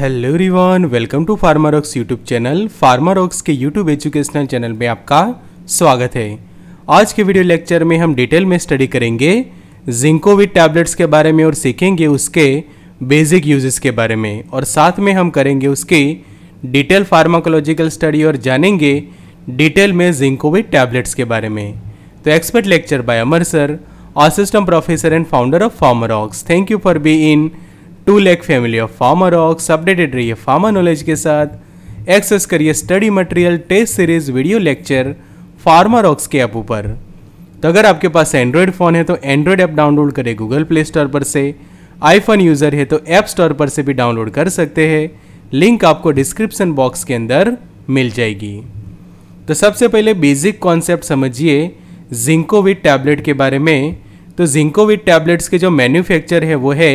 hello everyone welcome to Pharmarocks YouTube channel Pharmarocks के YouTube educational channel में आपका स्वागत है आज के वीडियो लेक्चर में हम डिटेल में स्टडी करेंगे जिंकोविड टैबलेट्स के बारे में और सीखेंगे उसके बेसिक यूजेस के बारे में और साथ में हम करेंगे उसकी डिटेल फार्माकोलॉजिकल स्टडी और जानेंगे डिटेल में जिंकोविड टैबलेट्स के बारे में तो expert lecture by Amar sir assistant professor and founder of Pharmarocks thank you for being to lake family of Pharmarocks updated रहिए फार्मर नॉलेज के साथ एक्सेस करिए study material test series video lecture Pharmarocks के app ऊपर तो अगर आपके पास एंड्रॉयड फ़ोन है तो एंड्रॉयड ऐप डाउनलोड करें गूगल प्ले स्टोर पर से आईफोन यूज़र है तो ऐप स्टोर पर से भी डाउनलोड कर सकते हैं लिंक आपको डिस्क्रिप्सन बॉक्स के अंदर मिल जाएगी तो सबसे पहले बेसिक कॉन्सेप्ट समझिए जिंकोविट टैबलेट के बारे में तो जिंकोविट टैबलेट्स के जो मैन्युफैक्चर है वो है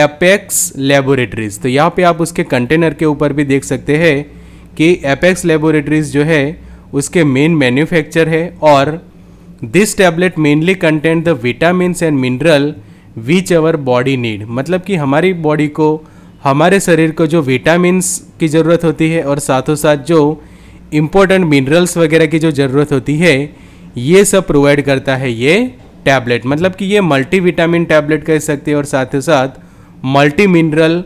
एपेक्स लेबोरेटरीज तो यहाँ पे आप उसके कंटेनर के ऊपर भी देख सकते हैं कि एपेक्स लेबोरेटरीज जो है उसके मेन मैन्युफैक्चर है और this tablet mainly content the vitamin and mineral which our body need मतलब कि हमारी बॉडी को हमारे शरीर को जो विटामिन्स की ज़रूरत होती है और साथों साथ जो इम्पोर्टेंट मिनरल्स वगैरह की जो ज़रूरत होती है ये सब प्रोवाइड करता है ये टैबलेट मतलब कि ये मल्टी विटामिन टैबलेट कह सकते हैं और साथ ही साथ मल्टी मिनरल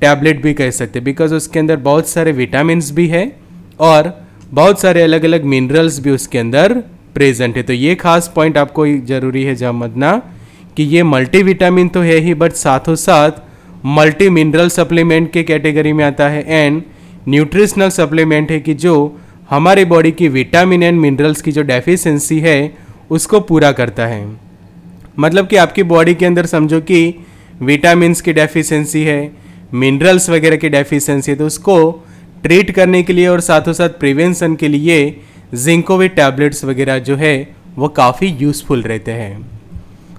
टैबलेट भी कह सकते हैं बिकॉज उसके अंदर बहुत सारे विटामिन भी है और बहुत सारे अलग अलग मिनरल्स भी उसके अंदर प्रेजेंट है तो ये खास पॉइंट आपको ज़रूरी है जामदना कि ये मल्टी विटामिन तो है ही बट साथों साथ मल्टी मिनरल सप्लीमेंट के कैटेगरी में आता है एंड न्यूट्रिशनल सप्लीमेंट है कि जो हमारे बॉडी की विटामिन एंड मिनरल्स की जो डेफिशिएंसी है उसको पूरा करता है मतलब कि आपकी बॉडी के अंदर समझो कि विटामिन की डेफिशिएंसी है मिनरल्स वगैरह की डेफिशिएंसी है तो उसको ट्रीट करने के लिए और साथों साथ प्रिवेंशन के लिए जिंकोवे टैबलेट्स वगैरह जो है वो काफ़ी यूज़फुल रहते हैं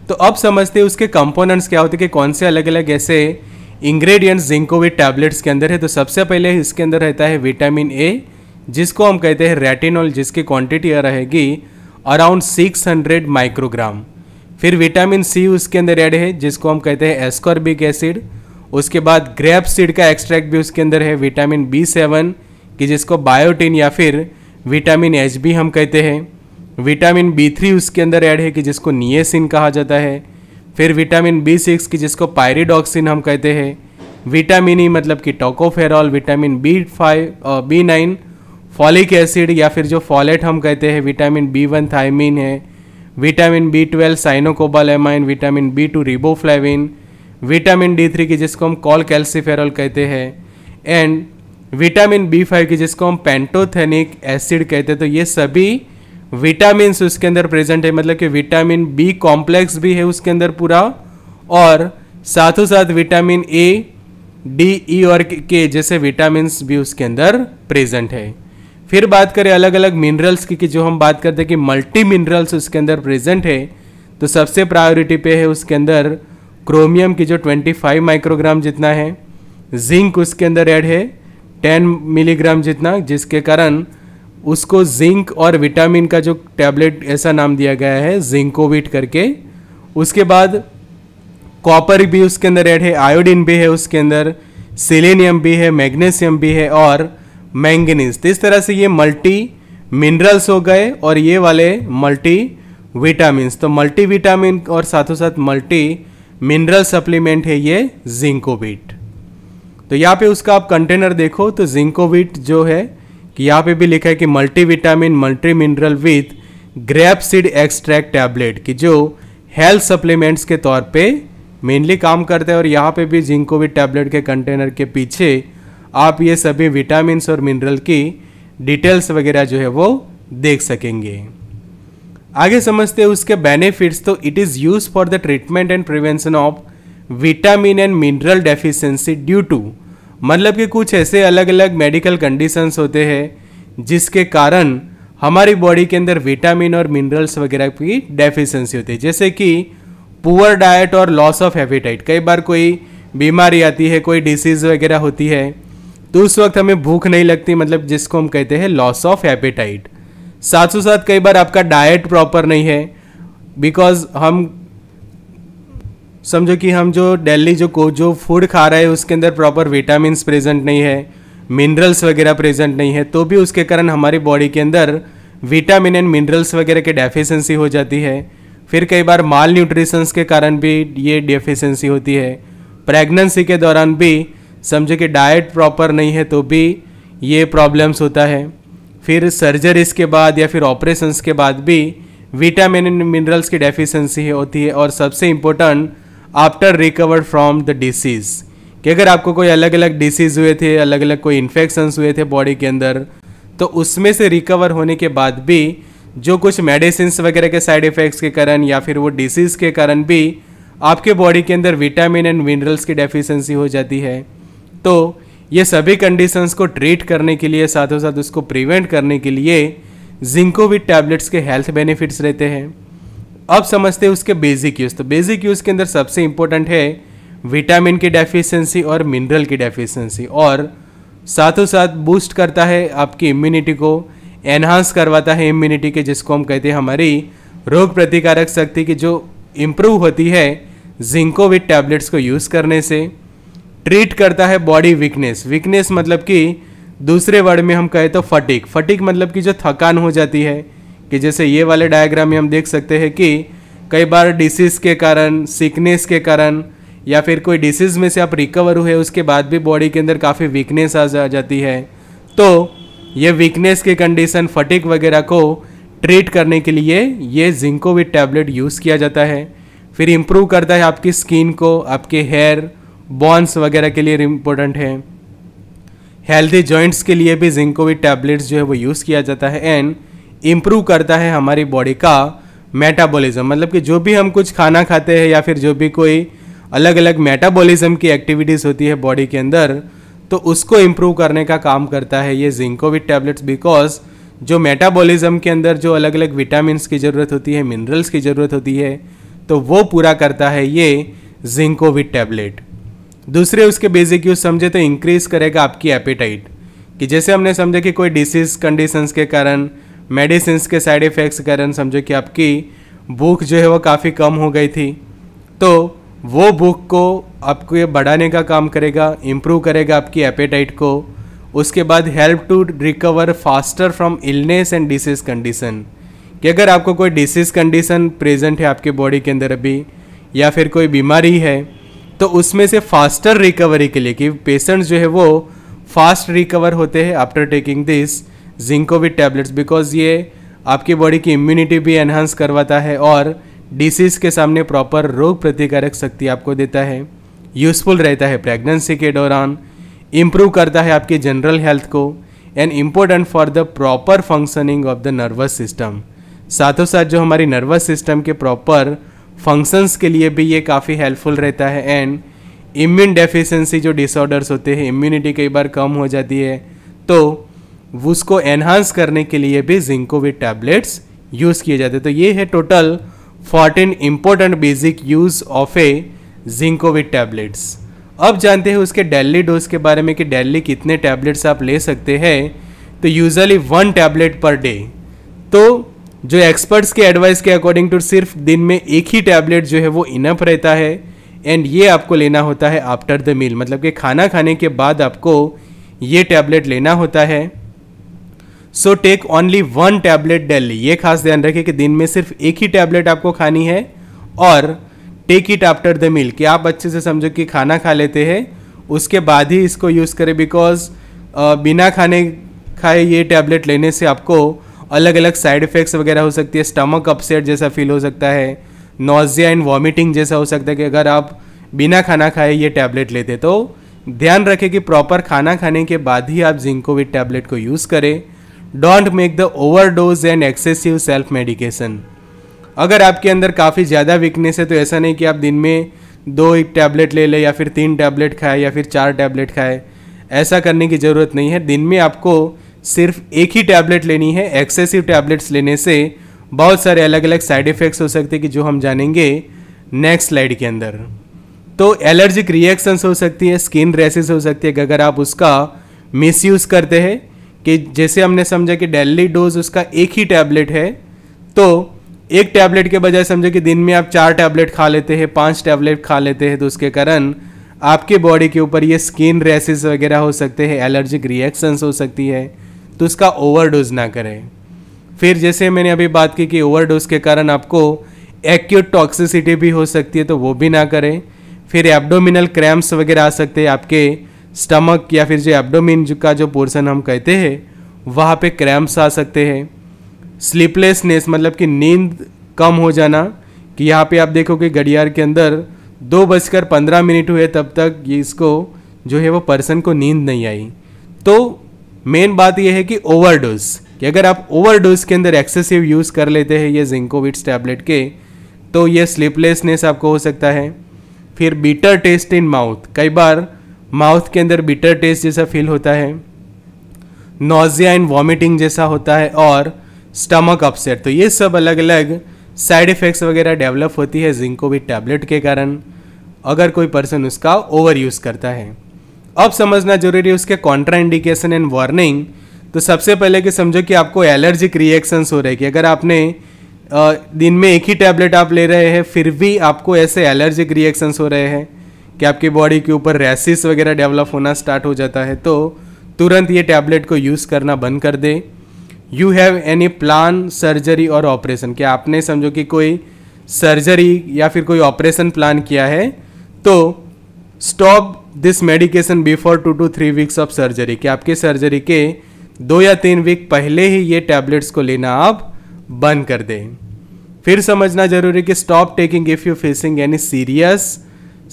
तो अब समझते हैं उसके कंपोनेंट्स क्या होते हैं कि कौन से अलग अलग ऐसे इंग्रेडिएंट्स जिंकोवे टैबलेट्स के अंदर है तो सबसे पहले इसके अंदर रहता है विटामिन ए जिसको हम कहते हैं रेटिनॉल जिसकी क्वांटिटी रहेगी अराउंड 600 माइक्रोग्राम फिर विटामिन सी उसके अंदर ऐड है जिसको हम कहते हैं एस्कॉर्बिक एसिड उसके बाद ग्रेप सीड का एक्सट्रैक्ट भी उसके अंदर है विटामिन बी सेवन कि जिसको बायोटिन या फिर विटामिन एच बी हम कहते हैं विटामिन बी थ्री उसके अंदर ऐड है कि जिसको नियसिन कहा जाता है फिर विटामिन बी सिक्स की जिसको पायरिडॉक्सिन हम कहते हैं विटामिन ई e मतलब कि tocopherol vitamin B five B nine folic acid या फिर जो फॉलेट हम कहते हैं विटामिन बी वन थायमिन है vitamin B twelve cyanocobalamin vitamin B two riboflavin vitamin D three की जिसको हम कॉल कैल्सीफेरल कहते हैं एंड विटामिन बी फाइव की जिसको हम पेंटोथेनिक एसिड कहते हैं तो ये सभी विटामिन उसके अंदर प्रेजेंट है मतलब कि विटामिन बी कॉम्प्लेक्स भी है उसके अंदर पूरा और साथों साथ विटामिन ए डी ई और के जैसे विटामिन भी उसके अंदर प्रेजेंट है फिर बात करें अलग अलग मिनरल्स की कि जो हम बात करते हैं कि मल्टी मिनरल्स उसके अंदर प्रेजेंट है तो सबसे प्रायोरिटी पे है उसके अंदर क्रोमियम की जो 25 माइक्रोग्राम जितना है जिंक उसके अंदर ऐड है 10 मिलीग्राम जितना जिसके कारण उसको जिंक और विटामिन का जो टैबलेट ऐसा नाम दिया गया है जिंकोविट करके उसके बाद कॉपर भी उसके अंदर ऐड है आयोडीन भी है उसके अंदर सिलेनियम भी है मैग्नीशियम भी है और मैंगनीज तो इस तरह से ये मल्टी मिनरल्स हो गए और ये वाले मल्टी विटामिन तो मल्टी विटामिन और साथों साथ मल्टी मिनरल सप्लीमेंट है ये जिंकोविट तो यहाँ पे उसका आप कंटेनर देखो तो जिंकोविट जो है कि यहाँ पे भी लिखा है कि multi vitamin multi mineral with grape seed extract tablet कि जो हेल्थ सप्लीमेंट्स के तौर पे मेनली काम करते हैं और यहाँ पे भी जिंकोविट टैबलेट के कंटेनर के पीछे आप ये सभी विटामिन और मिनरल की डिटेल्स वगैरह जो है वो देख सकेंगे आगे समझते हैं उसके बेनिफिट्स तो it is use for the treatment and prevention of vitamin and mineral deficiency due to मतलब कि कुछ ऐसे अलग अलग मेडिकल कंडीशंस होते हैं जिसके कारण हमारी बॉडी के अंदर विटामिन और मिनरल्स वगैरह की डेफिशिएंसी होती है जैसे कि पुअर डाइट और लॉस ऑफ हैबिटाइट कई बार कोई बीमारी आती है कोई डिसीज़ वगैरह होती है तो उस वक्त हमें भूख नहीं लगती मतलब जिसको हम कहते हैं लॉस ऑफ एपेटाइट साथ साथ कई बार आपका डाइट प्रॉपर नहीं है बिकॉज हम समझो कि हम जो डेली जो को जो फूड खा रहे हैं उसके अंदर प्रॉपर विटामिन प्रेजेंट नहीं है मिनरल्स वगैरह प्रेजेंट नहीं है तो भी उसके कारण हमारी बॉडी के अंदर विटामिन एंड मिनरल्स वगैरह की डेफिशिएंसी हो जाती है फिर कई बार माल न्यूट्रिशंस के कारण भी ये डेफिशिएंसी होती है प्रेगनेंसी के दौरान भी समझे कि डाइट प्रॉपर नहीं है तो भी ये प्रॉब्लम्स होता है फिर सर्जरीज के बाद या फिर ऑपरेशंस के बाद भी विटामिन एंड मिनरल्स की डेफिशिएंसी होती है और सबसे important after recover from the disease कि अगर आपको कोई अलग अलग डिसीज़ हुए थे अलग अलग कोई इन्फेक्शंस हुए थे बॉडी के अंदर तो उसमें से रिकवर होने के बाद भी जो कुछ मेडिसिन वगैरह के साइड इफ़ेक्ट्स के कारण या फिर वो डिसीज़ के कारण भी आपके बॉडी के अंदर विटामिन एंड मिनरल्स की डेफिशिएंसी हो जाती है तो ये सभी कंडीशंस को ट्रीट करने के लिए साथों साथ उसको प्रिवेंट करने के लिए जिंकोविड टैबलेट्स के हेल्थ बेनिफिट्स रहते हैं अब समझते हैं उसके बेसिक यूज़ तो बेसिक यूज़ के अंदर सबसे इम्पोर्टेंट है विटामिन की डेफिशिएंसी और मिनरल की डेफिशिएंसी और साथों साथ बूस्ट करता है आपकी इम्यूनिटी को एनहांस करवाता है इम्यूनिटी के जिसको हम कहते हैं हमारी रोग प्रतिकारक शक्ति की जो इम्प्रूव होती है जिंकोविड टैबलेट्स को यूज़ करने से ट्रीट करता है बॉडी वीकनेस वीकनेस मतलब कि दूसरे वर्ड में हम कहें तो फटिक फटिक मतलब कि जो थकान हो जाती है कि जैसे ये वाले डायग्राम में हम देख सकते हैं कि कई बार डिसीज़ के कारण सिकनेस के कारण या फिर कोई डिसीज़ में से आप रिकवर हुए उसके बाद भी बॉडी के अंदर काफ़ी वीकनेस आ जा जाती है तो ये वीकनेस के कंडीशन फटिक वगैरह को ट्रीट करने के लिए ये जिंकोविट टैबलेट यूज़ किया जाता है फिर इम्प्रूव करता है आपकी स्किन को आपके हेयर बॉन्स वगैरह के लिए इम्पोर्टेंट है हेल्दी जॉइंट्स के लिए भी जिंकोविट टैबलेट्स जो है वो यूज़ किया जाता है एंड इम्प्रूव करता है हमारी बॉडी का मेटाबॉलिज्म मतलब कि जो भी हम कुछ खाना खाते हैं या फिर जो भी कोई अलग अलग मेटाबॉलिज्म की एक्टिविटीज़ होती है बॉडी के अंदर तो उसको इम्प्रूव करने का काम करता है ये जिंकोविट टैबलेट्स बिकॉज जो मेटाबॉलिज्म के अंदर जो अलग अलग विटामिन की ज़रूरत होती है मिनरल्स की ज़रूरत होती है तो वो पूरा करता है ये जिंकोविट टैबलेट दूसरे उसके बेसिक यूज समझे तो इंक्रीज करेगा आपकी एपिटाइट कि जैसे हमने समझा कि कोई डिसीज कंडीशंस के कारण मेडिसिन के साइड इफ़ेक्ट्स के कारण समझो कि आपकी भूख जो है वो काफ़ी कम हो गई थी तो वो भूख को आपको ये बढ़ाने का काम करेगा इम्प्रूव करेगा आपकी एपेटाइट को उसके बाद help to recover faster from illness and disease condition कि अगर आपको कोई डिसीज कंडीशन प्रेजेंट है आपके बॉडी के अंदर अभी या फिर कोई बीमारी है तो उसमें से फास्टर रिकवरी के लिए कि पेशेंट्स जो है वो फास्ट रिकवर होते हैं after taking this Zincovit tablets because ये आपकी बॉडी की इम्यूनिटी भी एनहांस करवाता है और डिसीज़ के सामने प्रॉपर रोग प्रतिकारक शक्ति आपको देता है यूज़फुल रहता है प्रेगनेंसी के दौरान इम्प्रूव करता है आपके जनरल हेल्थ को and important for the proper functioning of the nervous system साथों साथ जो हमारी नर्वस सिस्टम के प्रॉपर फंक्शंस के लिए भी ये काफ़ी हेल्पफुल रहता है एंड इम्यून डेफिशिएंसी जो डिसऑर्डर्स होते हैं इम्यूनिटी कई बार कम हो जाती है तो उसको एनहांस करने के लिए भी जिंकोविट टैबलेट्स यूज़ किए जाते हैं तो ये है total fourteen important basic use of a Zincovit tablets अब जानते हैं उसके डेली डोज के बारे में कि डेली कितने टैबलेट्स आप ले सकते हैं तो usually one tablet per day तो जो एक्सपर्ट्स के एडवाइस के अकॉर्डिंग टू सिर्फ दिन में एक ही टैबलेट जो है वो इनफ रहता है एंड ये आपको लेना होता है आफ्टर द मील मतलब कि खाना खाने के बाद आपको ये टैबलेट लेना होता है so take only one tablet daily ये खास ध्यान रखें कि दिन में सिर्फ एक ही टैबलेट आपको खानी है और take it after the meal कि आप अच्छे से समझो कि खाना खा लेते हैं उसके बाद ही इसको यूज़ करें बिकॉज बिना खाने खाए ये टैबलेट लेने से आपको अलग अलग साइड इफ़ेक्ट्स वगैरह हो सकती है स्टमक अपसेट जैसा फील हो सकता है नोजिया एंड वॉमिटिंग जैसा हो सकता है कि अगर आप बिना खाना खाए ये टैबलेट लेते तो ध्यान रखें कि प्रॉपर खाना खाने के बाद ही आप जिंकोविट टैबलेट को यूज़ करें don't make the overdose and excessive self medication अगर आपके अंदर काफ़ी ज़्यादा वीकनेस है तो ऐसा नहीं कि आप दिन में दो एक टैबलेट ले लें या फिर तीन टैबलेट खाएं या फिर चार टैबलेट खाएं ऐसा करने की ज़रूरत नहीं है दिन में आपको सिर्फ एक ही टैबलेट लेनी है एक्सेसिव टैबलेट्स लेने से बहुत सारे अलग अलग साइड इफ़ेक्ट्स हो सकते हैं कि जो हम जानेंगे नेक्स्ट स्लाइड के अंदर तो एलर्जिक रिएक्शंस हो सकती है स्किन रेसेस हो सकती है अगर आप उसका मिस करते हैं कि जैसे हमने समझा कि डेली डोज उसका एक ही टैबलेट है तो एक टैबलेट के बजाय समझो कि दिन में आप चार टैबलेट खा लेते हैं पांच टैबलेट खा लेते हैं तो उसके कारण आपके बॉडी के ऊपर ये स्किन रैसेस वगैरह हो सकते हैं एलर्जिक रिएक्शंस हो सकती है तो उसका ओवरडोज ना करें फिर जैसे मैंने अभी बात की कि ओवरडोज के कारण आपको एक्यूट टॉक्सिसिटी भी हो सकती है तो वो भी ना करें फिर एब्डोमिनल क्रैम्प्स वगैरह आ सकते हैं आपके स्टमक या फिर जो एब्डोमिन का जो पोर्सन हम कहते हैं वहाँ पे क्रैम्प्स आ सकते हैं स्लीपलेसनेस मतलब कि नींद कम हो जाना कि यहाँ पे आप देखोगे घड़ियार के अंदर दो बजकर पंद्रह मिनट हुए तब तक ये इसको जो है वो पर्सन को नींद नहीं आई तो मेन बात यह है कि ओवरडोज कि अगर आप ओवरडोज के अंदर एक्सेसिव यूज़ कर लेते हैं ये जिंकोविट्स टैबलेट के तो ये स्लीपलेसनेस आपको हो सकता है फिर बीटर टेस्ट इन माउथ कई बार माउथ के अंदर बीटर टेस्ट जैसा फील होता है नोजिया एंड वॉमिटिंग जैसा होता है और स्टमक अपसेट तो ये सब अलग अलग साइड इफ़ेक्ट्स वगैरह डेवलप होती है जिंकोविट टैबलेट के कारण अगर कोई पर्सन उसका ओवर यूज़ करता है अब समझना जरूरी है उसके कॉन्ट्रा इंडिकेशन एंड वार्निंग तो सबसे पहले कि समझो कि आपको एलर्जिक रिएक्शंस हो रहे कि अगर आपने दिन में एक ही टैबलेट आप ले रहे हैं फिर भी आपको ऐसे एलर्जिक रिएक्शंस हो रहे हैं कि आपकी बॉडी के ऊपर रैसिस वगैरह डेवलप होना स्टार्ट हो जाता है तो तुरंत ये टैबलेट को यूज़ करना बंद कर दे you have any plan surgery और ऑपरेशन कि आपने समझो कि कोई सर्जरी या फिर कोई ऑपरेशन प्लान किया है तो stop this medication before two to three weeks of surgery कि आपके सर्जरी के दो या तीन वीक पहले ही ये टैबलेट्स को लेना आप बंद कर दें फिर समझना जरूरी कि stop taking if you facing any serious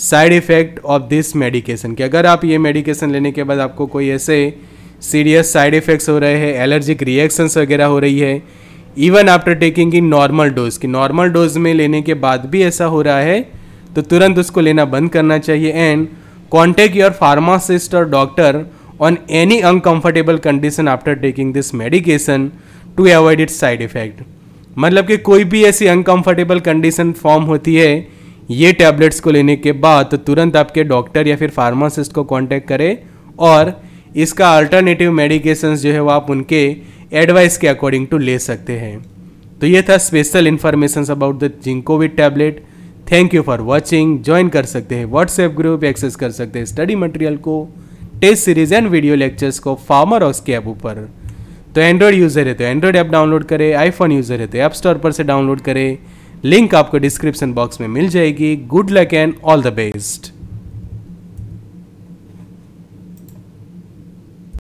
side effect of this medication कि अगर आप ये मेडिकेशन लेने के बाद आपको कोई ऐसे सीरियस साइड इफ़ेक्ट्स हो रहे हैं एलर्जिक रिएक्शंस वगैरह हो रही है even after taking in normal dose की नॉर्मल डोज में लेने के बाद भी ऐसा हो रहा है तो तुरंत उसको लेना बंद करना चाहिए एंड कॉन्टेक्ट योर फार्मासिस्ट और doctor on any uncomfortable condition after taking this medication to avoid its side effect मतलब कि कोई भी ऐसी अनकम्फर्टेबल कंडीशन फॉर्म होती है ये टैबलेट्स को लेने के बाद तो तुरंत आपके डॉक्टर या फिर फार्मासिस्ट को कॉन्टैक्ट करें और इसका अल्टरनेटिव मेडिकेशन जो है वो आप उनके एडवाइस के अकॉर्डिंग टू ले सकते हैं तो ये था special information about the Zincovit tablet thank you for watching join कर सकते हैं व्हाट्सएप ग्रुप एक्सेस कर सकते हैं स्टडी मटेरियल को test series and video lectures को फार्मर हाउस के ऐप ऊपर तो एंड्रॉयड यूज़र है तो एंड्रॉयड ऐप डाउनलोड करें आईफोन यूज़र है तो ऐप स्टोर पर से डाउनलोड करें लिंक आपको डिस्क्रिप्शन बॉक्स में मिल जाएगी good luck and all the best